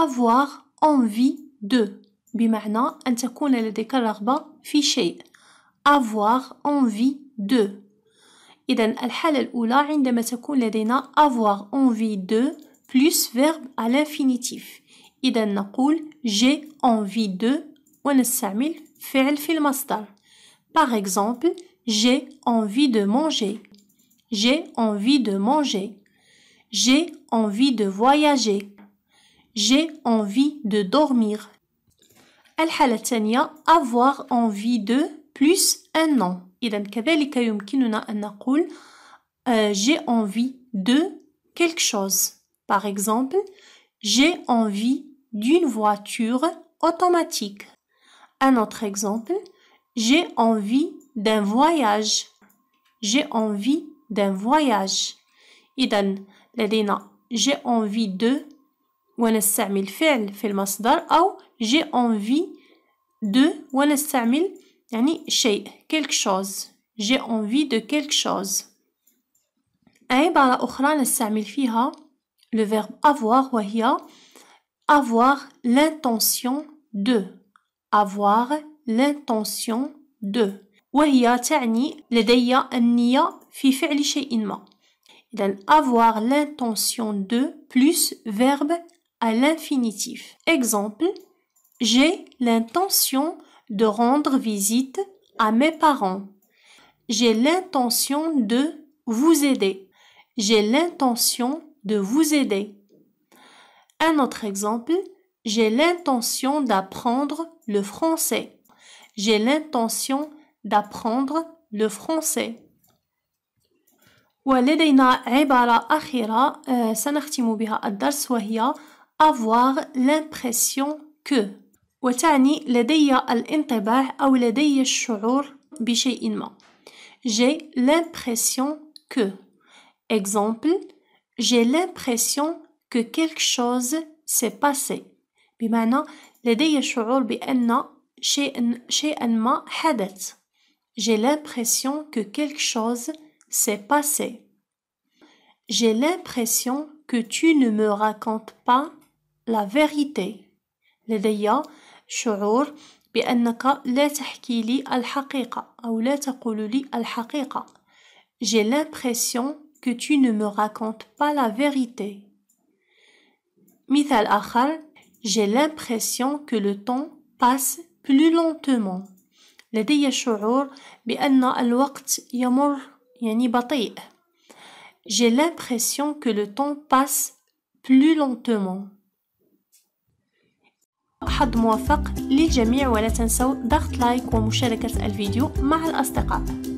avoir envie de بمعنى أن تكون لديك رغبة في شيء avoir envie de إذا الحالة الأولى عندما تكون لدينا avoir envie de plus verbe à l'infinitif Iden, نقول j'ai envie de ونستعمل فعل في المصدر Par exemple, j'ai envie de manger. J'ai envie de manger. J'ai envie de voyager. J'ai envie de dormir. الحالة الثانية avoir envie de plus un an إذا كذلك يمكننا أن نقول euh, j'ai envie de quelque chose par exemple j'ai envie d'une voiture automatique un autre exemple j'ai envie d'un voyage j'ai envie d'un voyage Idan لدينا j'ai envie de ونستعمل فعل في المصدر أو جي أنفي دو ونستعمل يعني شيء كيلك شوز جي أنفي دو كيلك شوز عبارة أخرى نستعمل فيها لو فيرب أفواغ وهي أفواغ لانتونسيون دو أفواغ لانتونسيون دو وهي تعني لدي النية في فعل شيء ما إذن avoir l'intention de plus verbe à l'infinitif. Exemple, j'ai l'intention de rendre visite à mes parents. J'ai l'intention de vous aider. J'ai l'intention de vous aider. Un autre exemple, j'ai l'intention d'apprendre le français. J'ai l'intention d'apprendre le français avoir l'impression que وتعني لدي الانطباع أو لدي الشعور بشيء ما J'ai l'impression que Exemple J'ai l'impression que quelque chose s'est passé بمعنى لدي الشعور بأن شيء شيء ما حدث J'ai l'impression que quelque chose s'est passé. J'ai l'impression que tu ne me racontes pas la vérité. J'ai l'impression que tu ne me racontes pas la vérité. مثال J'ai l'impression que le temps passe plus lentement. J'ai l'impression que le temps passe plus lentement. حظ موفق للجميع ولا تنسوا ضغط لايك ومشاركة الفيديو مع الأصدقاء